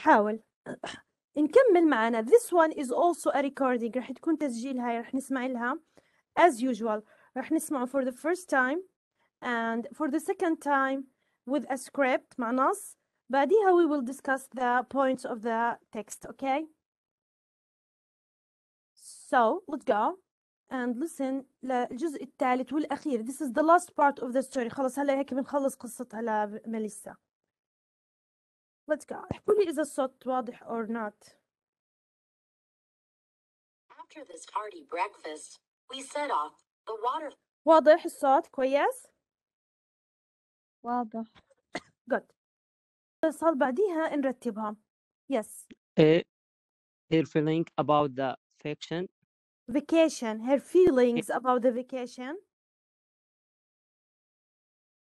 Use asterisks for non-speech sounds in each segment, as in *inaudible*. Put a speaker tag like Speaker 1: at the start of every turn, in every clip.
Speaker 1: حاول *clears throat* نكمل معنا this one is also a recording رح تكون تسجيل هاي رح نسمع لها as usual رح نسمعه for the first time and for the second time with a script مع نص بعديها we will discuss the points of the text okay so let's go and listen للجزء الثالث والأخير this is the last part of the story خلص هلا هيك بنخلص قصتها لميليسا Let's go. Is the الصوت واضح or not.
Speaker 2: After this hearty breakfast, we set off the water.
Speaker 1: واضح الصوت كويس؟ واضح good. صار بعديها
Speaker 2: نرتبها. Yes.
Speaker 3: her feeling about the vacation.
Speaker 1: Vacation. Her feelings about the vacation.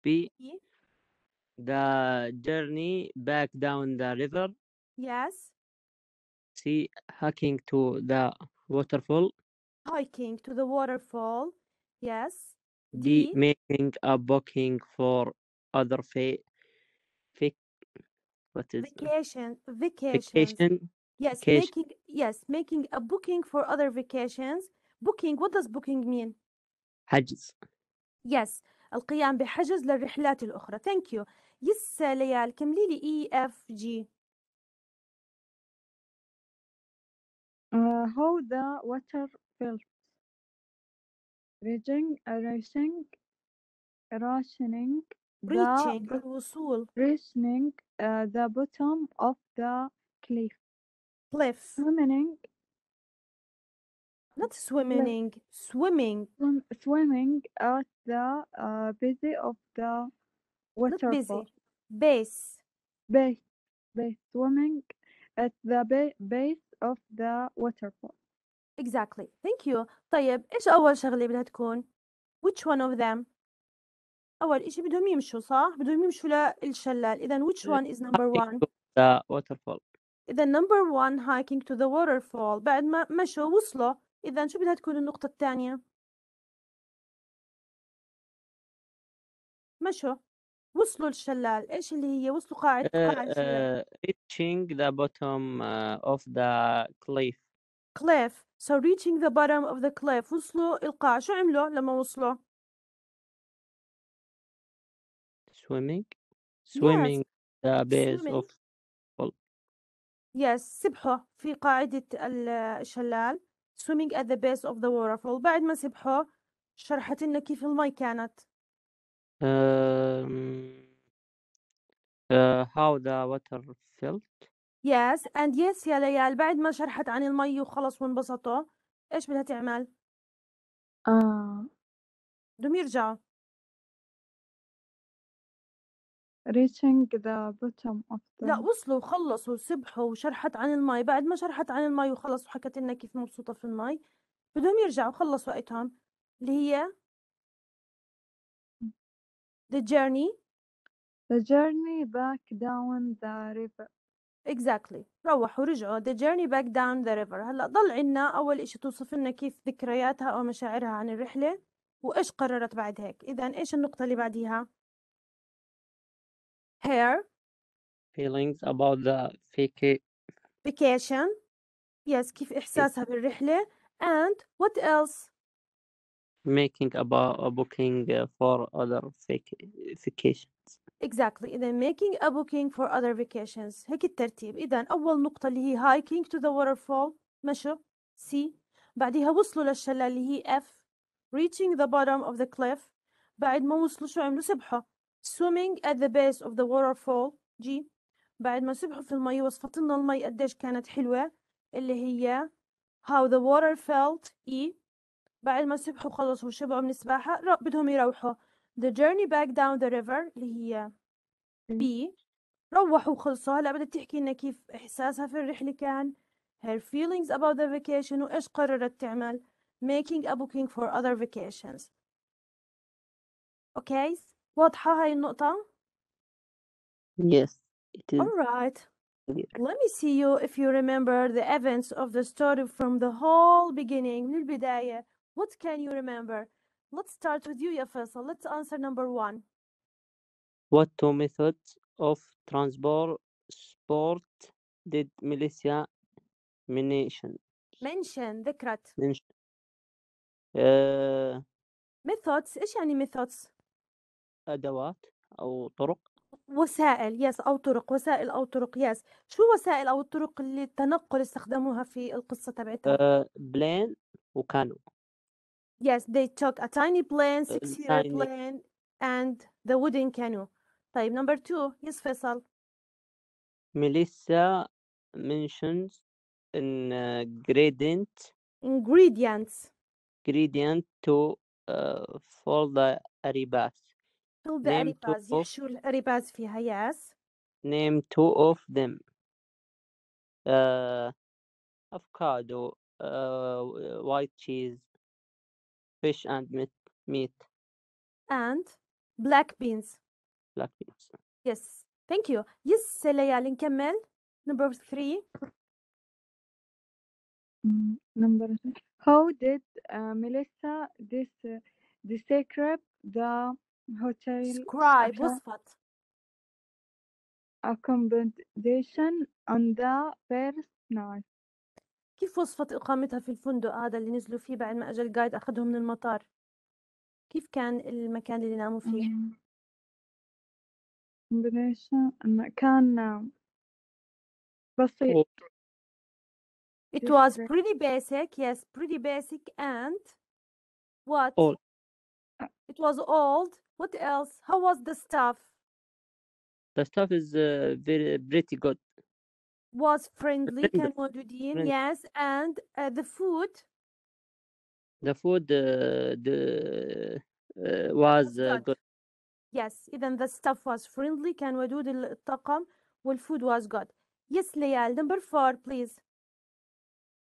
Speaker 3: B the journey back down the river. Yes. See Hiking to the waterfall.
Speaker 1: Hiking to the waterfall. Yes.
Speaker 3: D. D. Making a booking for other fa- fic- what is
Speaker 1: vacation. Vacation. Vacation. Yes, vacation. making yes, making a booking for other vacations. Booking. What does booking mean? Hajj. Yes. القيام بحجز للرحلات الأخرى Thank you يس ليال كملي لي E F G
Speaker 2: uh, How the water felt Reaching, rising, rationing reaching the, الوصول reaching uh, the bottom of the cliff cliff swimming Not Like swimming, swimming, swim, swimming at the uh, base of the not waterfall. busy. Base. Base, base,
Speaker 1: swimming at the ba- base of the waterfall. Exactly. Thank you. طيب ايش اول شغلة بدها تكون؟ Which one of them? اول اشي بدهم يمشوا صح؟ بدهم يمشوا للشلال. اذا which one is number one?
Speaker 3: The waterfall.
Speaker 1: إذا number one hiking to the waterfall بعد ما مشوا وصلوا إذا شو بدها تكون النقطة الثانية؟ مشوا وصلوا للشلال ايش اللي هي وصلوا قاعده آه، قاعده الشلال
Speaker 2: آه،
Speaker 3: reaching the bottom آه، of the cliff
Speaker 1: cliff so reaching the bottom of the cliff وصلوا القاع شو عملوا لما وصلوا
Speaker 3: swimming swimming yes. the base swimming. of
Speaker 1: yes سبحوا في قاعدة الشلال swimming at the base of the waterfall بعد ما سبحوا شرحت لنا كيف المي كانت
Speaker 3: uh, how the water felt?
Speaker 1: yes and yes يا ليال بعد ما شرحت عن المي وخلص وانبسطوا ايش بدها تعمل آه بدهم يرجعوا
Speaker 2: reaching the bottom of لا
Speaker 1: وصلوا وخلصوا وسبحوا وشرحت عن المي بعد ما شرحت عن المي وخلص وحكت لنا كيف مبسوطة في المي بدهم يرجعوا خلصوا وقتهم اللي هي the journey the journey back down the river exactly روحوا رجعوا the journey back down the river هلا ضل عنا أول إشي توصف لنا كيف ذكرياتها أو مشاعرها عن الرحلة وإيش قررت بعد هيك إذا إيش النقطة اللي بعديها her
Speaker 3: feelings about the vaca-
Speaker 1: vacation yes كيف إحساسها بالرحلة and what else
Speaker 3: making about a uh, booking uh, for other vac- vacations
Speaker 1: exactly إذا making a booking for other vacations هيك الترتيب إذا أول نقطة اللي هي hiking to the waterfall مشوا C بعدها وصلوا للشلال اللي هي F reaching the bottom of the cliff بعد ما وصلوا شو عملوا سبحوا swimming at the base of the waterfall جي بعد ما سبحوا في المي وصفت لنا المي قديش كانت حلوة اللي هي how the water felt E بعد ما سبحوا خلصوا وشبعوا من السباحة بدهم يروحوا the journey back down the river اللي هي B روحوا وخلصوا هلا بدها تحكي لنا كيف إحساسها في الرحلة كان her feelings about the vacation وإيش قررت تعمل making a booking for other vacations okay واضحة هاي النقطة؟
Speaker 2: Yes, it is All
Speaker 1: right. Let me see you if you remember the events of the story from the whole beginning من البداية. What can you remember? Let's start with you يا Let's answer number one.
Speaker 3: What two methods of transport sport did militia mention?
Speaker 1: Mention ذكرت. mention?
Speaker 3: Uh,
Speaker 1: methods إيش يعني methods؟ أدوات أو طرق؟ وسائل يس أو طرق وسائل أو طرق يس شو وسائل أو الطرق اللي التنقل استخدموها في القصة تبعتهم؟
Speaker 3: آه، بلين وكانو
Speaker 1: Yes, they took a tiny plane, آه، six-seater tiny plane, and the wooden canoe. طيب number two, يس فيصل.
Speaker 3: ميليسا mentions an uh, gradient
Speaker 1: Ingredients.
Speaker 3: gradient to uh, for the Aribas.
Speaker 1: Two Name two of yes
Speaker 3: name two of them. Uh, avocado, uh, white cheese, fish and meat, meat,
Speaker 1: and black beans black beans. yes thank you yes ليالي Kemel, number three
Speaker 2: mm, Number three. How did uh, Melissa dis- uh, describe the hotel Scribe وصفت accommodation on
Speaker 1: the first night كيف وصفت إقامتها في الفندق هذا اللي نزلوا فيه بعد ما أجا الجايد أخذهم من المطار كيف كان المكان اللي ناموا mm. فيه؟
Speaker 2: accommodation المكان بسيط It was pretty basic, yes, pretty basic
Speaker 1: and what? Old. Uh. It was old What else? How was the staff?
Speaker 3: The staff is uh, very pretty good.
Speaker 1: Was friendly, Friend- Kan موجودين. friend- Yes, and uh, the food
Speaker 3: The food uh, the uh, was uh, good.
Speaker 1: Yes, even the staff was friendly. Can we do the ال- Well, food was good. Yes, Layal. Number four, please.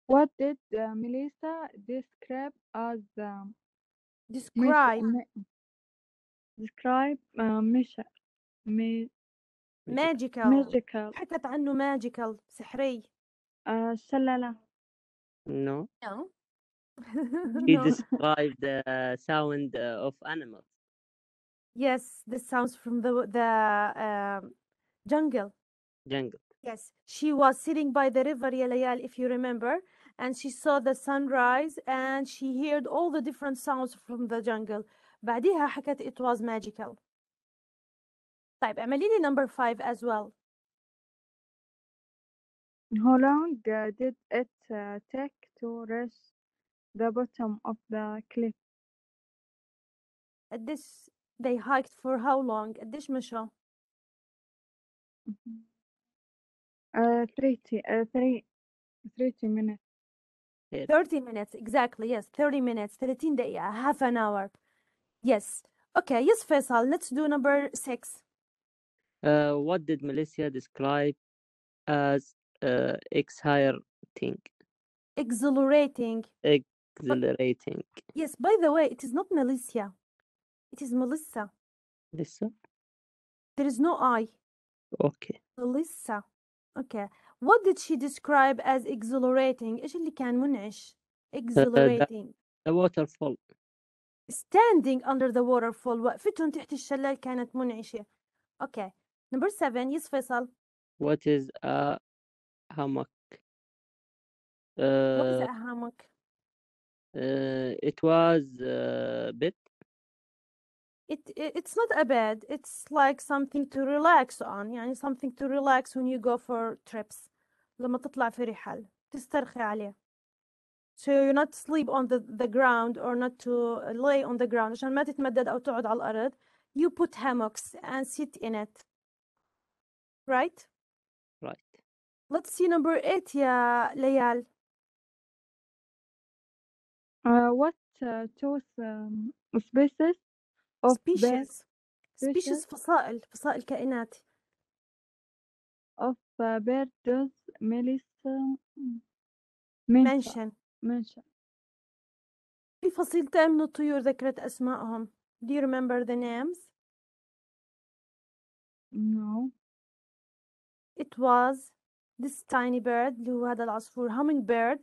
Speaker 1: What did uh, Melissa
Speaker 2: describe as um, Describe describe
Speaker 1: uh, مش مي magical, magical حكت عنه "Magical, سحري uh, شلالة No. No. *laughs* He
Speaker 3: described the sound of animals.
Speaker 1: Yes, this sounds from the the um, jungle. Jungle. Yes, she was sitting by the river يا if you remember, and she saw the sunrise and she heard all the different sounds from the jungle. بعديها حكت it was magical طيب اعملي لي number 5 as well
Speaker 2: How long did it uh, take to reach the bottom of the cliff? This they hiked for how long قديش مشوا؟ mm-hmm. uh, 30 uh, 3 30 minutes
Speaker 1: 30 minutes exactly yes 30 minutes 30 دقيقة half an hour Yes. Okay, yes, Faisal, let's do number six.
Speaker 3: Uh, what did Melissa describe as uh, exhilarating?
Speaker 1: Exhilarating.
Speaker 3: Exhilarating.
Speaker 1: Yes, by the way, it is not Melissa. It is Melissa. Melissa? There is no I. Okay. Melissa. Okay. What did she describe as exhilarating? اللي كان منعش? Exhilarating. Uh,
Speaker 3: the, the waterfall
Speaker 1: standing under the waterfall وقفتهم تحت الشلال كانت منعشة okay number seven يس فيصل
Speaker 3: What is a hammock? what is uh, a hammock uh, it was uh, bit.
Speaker 1: it, it it's not a bed it's like something to relax on يعني something to relax when you go for trips لما تطلع في رحال تسترخي عليه to not sleep on the, the ground or not to uh, lay on the ground عشان ما تتمدد أو تقعد على الأرض you put hammocks and sit in it right right let's see number eight يا ليال uh, what uh, two um,
Speaker 2: species of species
Speaker 1: species فصائل فصائل كائنات of uh, birds melis mm, mention إن شاء في فصيلتين من الطيور ذكرت أسماءهم. Do you remember the names?
Speaker 2: No. It was
Speaker 1: this tiny bird اللي هو هذا العصفور hummingbird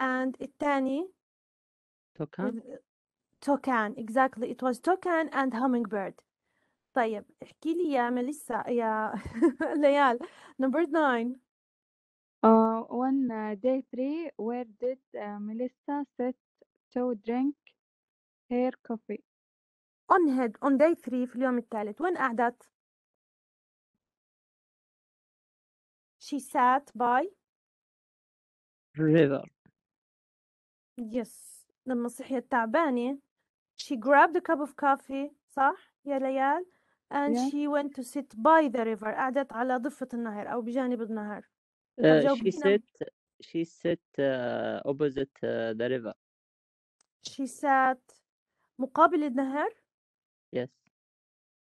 Speaker 1: and الثاني
Speaker 3: توكان
Speaker 1: توكان exactly it was توكان and hummingbird طيب احكي لي يا ميليسا يا ليال number 9 on day three, where did Melissa
Speaker 2: sit to drink her coffee? On head on day three في اليوم الثالث وين قعدت؟
Speaker 1: She sat by river yes لما صحيت تعبانة she grabbed a cup of coffee صح يا ليال and yeah. she went to sit by the river قعدت على ضفة النهر أو بجانب النهر she sat
Speaker 3: she sat uh, opposite uh, the river.
Speaker 1: she sat مقابل النهر Yes.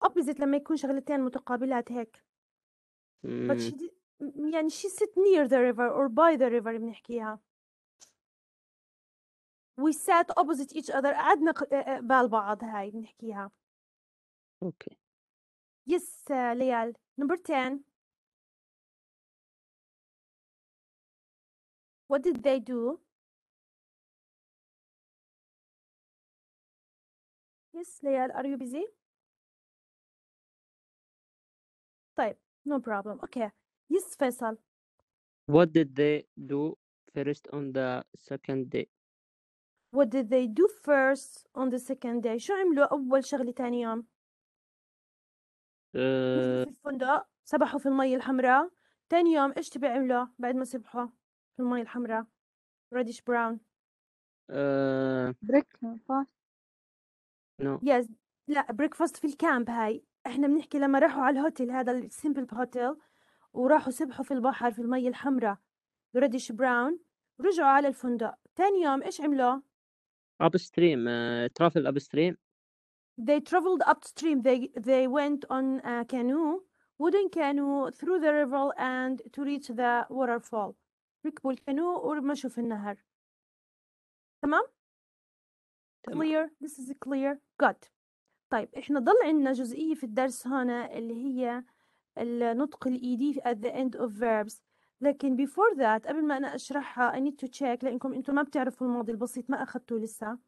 Speaker 1: opposite لما يكون شغلتين متقابلات هيك
Speaker 2: but she did...
Speaker 1: يعني she sat near the river or by the river بنحكيها we sat opposite each other قعدنا قبال بعض هاي بنحكيها okay. yes آه، ليال number 10
Speaker 2: What did they do? Yes, Leal, are you busy? طيب, no problem. Okay. Yes, Faisal.
Speaker 3: What did they do first on the second day?
Speaker 1: What did they do first on the second day? شو عملوا أول شغلة تاني يوم؟
Speaker 2: في
Speaker 1: الفندق، سبحوا في المي الحمراء، تاني يوم إيش تبي عملوا بعد ما سبحوا؟ المية الحمراء reddish brown
Speaker 3: breakfast آه.
Speaker 1: بريك فاست نو يس لا بريكفاست في الكامب هاي احنا بنحكي لما راحوا على الهوتيل هذا السيمبل هوتيل وراحوا سبحوا في البحر في المي الحمراء reddish براون رجعوا على الفندق ثاني يوم ايش عملوا
Speaker 3: upstream uh, travel upstream
Speaker 1: they traveled upstream they they went on a آه، canoe wooden canoe through the river and to reach the waterfall ركبوا الكانو ورمشوا في النهر تمام؟ clear this is clear good طيب احنا ضل عندنا جزئية في الدرس هنا اللي هي النطق الإيدي at the end of verbs لكن before that قبل ما أنا أشرحها I need to check لأنكم أنتم ما بتعرفوا الماضي البسيط ما أخذتوه لسه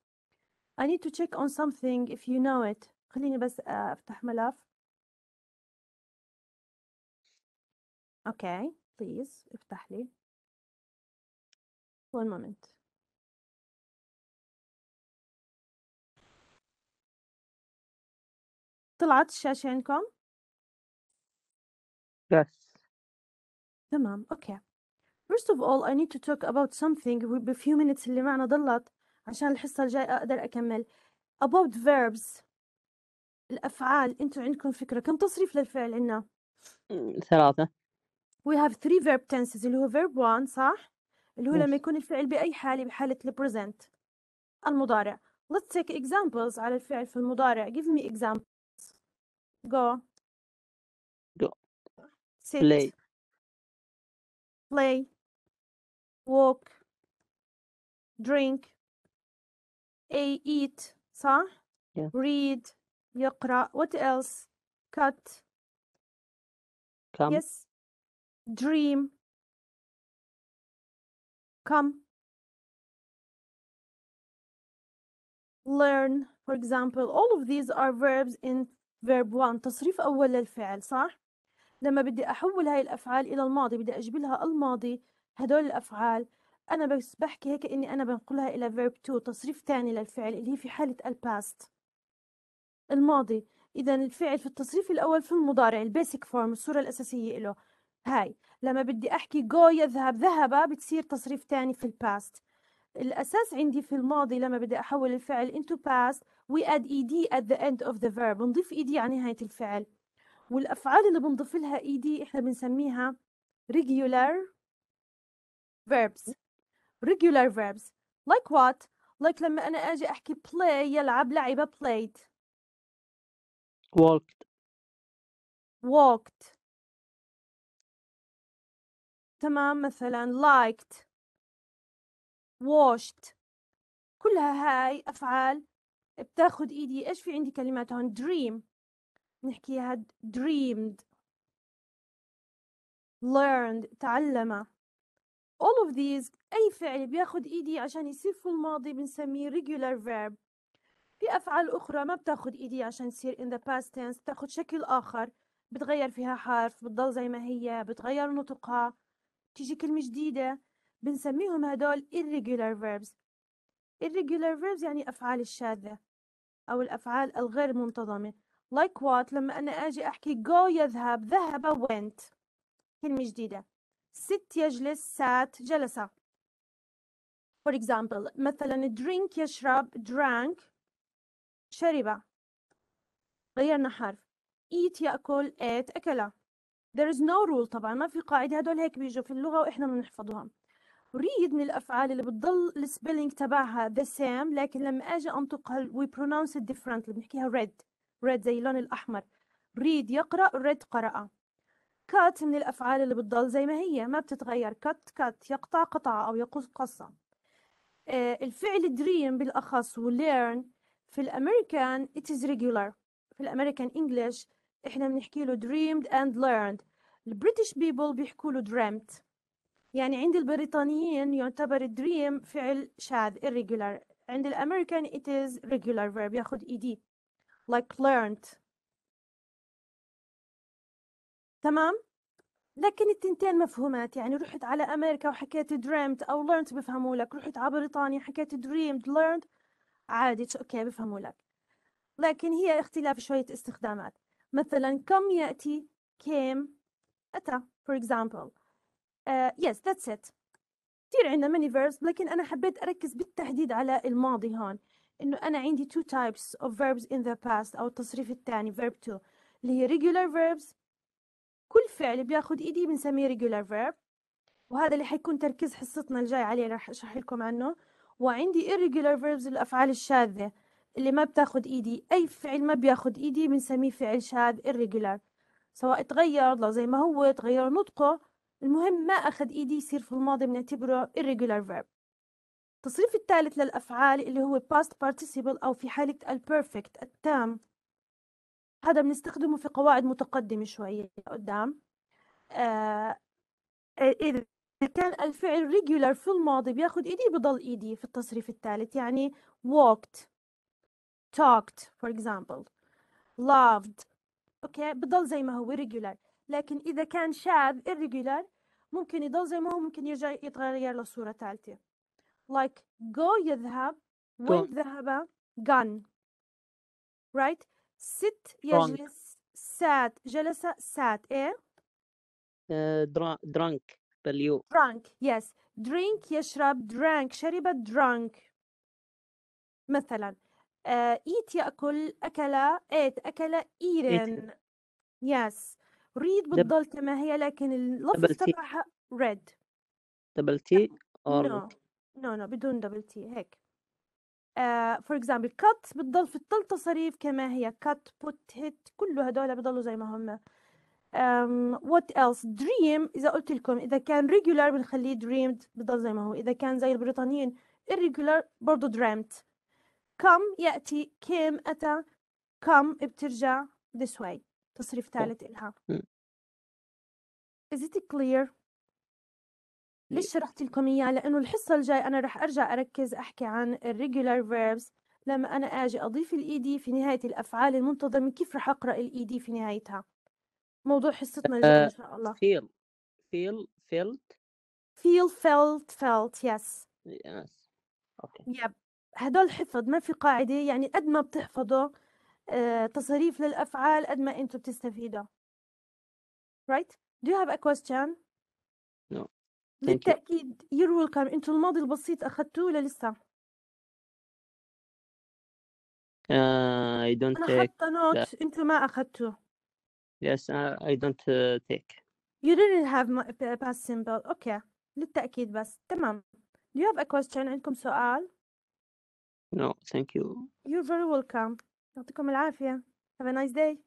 Speaker 1: I need to check on something if you know it خليني بس آه، أفتح ملف okay
Speaker 2: please افتح لي One moment.
Speaker 1: طلعت الشاشة عندكم؟ Yes. تمام، okay. First of all, I need to talk about something with a few minutes اللي معنا ضلت عشان الحصة الجاية أقدر أكمل. About verbs. الأفعال، أنتوا عندكم فكرة كم تصريف للفعل عندنا؟ ثلاثة. We have three verb tenses اللي هو verb one صح؟ اللي هو لما يكون الفعل بأي حالة بحالة الـ present المضارع let's take examples على الفعل في المضارع give me examples go Go. sit Play.
Speaker 2: play walk drink A, eat صح Yeah. read يقرأ what else cut Come. yes dream come
Speaker 1: learn for example all of these are verbs in verb 1 تصريف أول للفعل صح؟ لما بدي أحول هاي الأفعال إلى الماضي بدي أجبلها الماضي هدول الأفعال أنا بس بحكي هيك إني أنا بنقلها إلى verb 2 تصريف ثاني للفعل اللي هي في حالة الباست الماضي إذا الفعل في التصريف الأول في المضارع البيسك فورم الصورة الأساسية له هاي لما بدي أحكي جو يذهب ذهب بتصير تصريف تاني في الباست الأساس عندي في الماضي لما بدي أحول الفعل into past we add ed at the end of the verb بنضيف ed على نهاية الفعل والأفعال اللي بنضيف لها ed إحنا بنسميها regular verbs regular verbs like what like لما أنا أجي أحكي play يلعب لعبه played
Speaker 2: walked walked
Speaker 1: تمام مثلا liked washed كلها هاي أفعال بتاخد إيدي إيش في عندي كلمات هون dream نحكيها dreamed learned تعلم all of these أي فعل بياخد إيدي عشان يصير في الماضي بنسميه regular verb في أفعال أخرى ما بتاخد إيدي عشان تصير in the past tense بتاخد شكل آخر بتغير فيها حرف بتضل زي ما هي بتغير نطقها تيجي كلمة جديدة بنسميهم هدول irregular verbs irregular verbs يعني أفعال الشاذة أو الأفعال الغير منتظمة like what لما أنا أجي أحكي go يذهب ذهب went كلمة جديدة sit يجلس sat جلسة for example مثلا drink يشرب drank شرب غيرنا حرف eat يأكل ate أكل there is no rule طبعا ما في قاعدة هدول هيك بيجوا في اللغة وإحنا بنحفظهم read من الأفعال اللي بتضل السبيلينج تبعها the same لكن لما أجي أنطقها we pronounce it differently بنحكيها red red زي اللون الأحمر read يقرأ red قرأ cut من الأفعال اللي بتضل زي ما هي ما بتتغير cut cut يقطع قطعة أو يقص قصة آه، الفعل dream بالأخص و learn في الأمريكان it is regular في الأمريكان English إحنا بنحكي له dreamed and learned البريتش بيبل بيحكوا له دريمت يعني عند البريطانيين يعتبر دريم فعل شاذ irregular عند الامريكان it is regular verb ياخد ed like learned تمام لكن التنتين مفهومات يعني رحت على امريكا وحكيت دريمت او learned بفهموا لك رحت على بريطانيا حكيت dreamed learned عادي اوكي بفهموا لك لكن هي اختلاف شوية استخدامات مثلا كم يأتي came أتى for example uh, yes that's it كثير عندنا many verbs لكن أنا حبيت أركز بالتحديد على الماضي هون إنه أنا عندي two types of verbs in the past أو التصريف الثاني verb to اللي هي regular verbs كل فعل بياخد إيدي بنسميه regular verb وهذا اللي حيكون تركيز حصتنا الجاي عليه راح أشرح لكم عنه وعندي irregular verbs الأفعال الشاذة اللي ما بتاخد إيدي أي فعل ما بياخد إيدي بنسميه فعل شاذ irregular سواء تغير لا زي ما هو تغير نطقه المهم ما أخذ إيدي يصير في الماضي بنعتبره irregular verb التصريف الثالث للأفعال اللي هو past participle أو في حالة البرفكت التام هذا بنستخدمه في قواعد متقدمة شوية قدام آه إذا كان الفعل regular في الماضي بياخد إيدي بضل إيدي في التصريف الثالث يعني walked talked for example loved اوكي بضل زي ما هو ريجولار لكن اذا كان شاذ irregular ممكن يضل زي ما هو ممكن يرجع يتغير لصوره ثالثه like go يذهب وين ذهب gone right sit يجلس sat جلس sat ايه
Speaker 3: درانك آه، drunk درانك
Speaker 1: drunk yes drink يشرب drank شرب drunk مثلا ايت آه، ياكل اكل ايت اكل ايتن يس ريد بتضل كما هي لكن اللفظ تبعها ريد
Speaker 3: دبل تي اور
Speaker 1: نو نو بدون دبل تي هيك فور اكزامبل كات بتضل في الثلاث تصاريف كما هي كات بوت هيت كله هدول بضلوا زي ما هم وات ايلس دريم اذا قلت لكم اذا كان ريجولار بنخليه دريمد بضل زي ما هو اذا كان زي البريطانيين irregular برضه dreamed come يأتي came أتى come بترجع this way تصريف ثالث إلها is it clear ليش شرحت لكم اياه لانه الحصه الجاي انا رح ارجع اركز احكي عن regular verbs لما انا اجي اضيف الاي دي e في نهايه الافعال المنتظمه كيف رح اقرا الاي دي e في نهايتها موضوع حصتنا الجاي ان آه، شاء الله feel feel felt feel felt felt yes yes okay yep هدول حفظ ما في قاعدة يعني قد ما بتحفظوا آه، تصريف للأفعال قد ما أنتوا بتستفيدوا right do you have a question
Speaker 3: no للتأكيد
Speaker 1: بالتأكيد you're welcome أنتوا الماضي البسيط أخذتوه ولا لسه
Speaker 3: uh, I don't أنا take حاطة نوت
Speaker 1: أنتوا ما أخذتوه
Speaker 3: yes I don't uh, take
Speaker 1: you didn't have past simple okay للتأكيد بس تمام do you have a question عندكم سؤال
Speaker 2: No, thank you.
Speaker 1: You're very welcome. يعطيكم العافية. Have a nice day.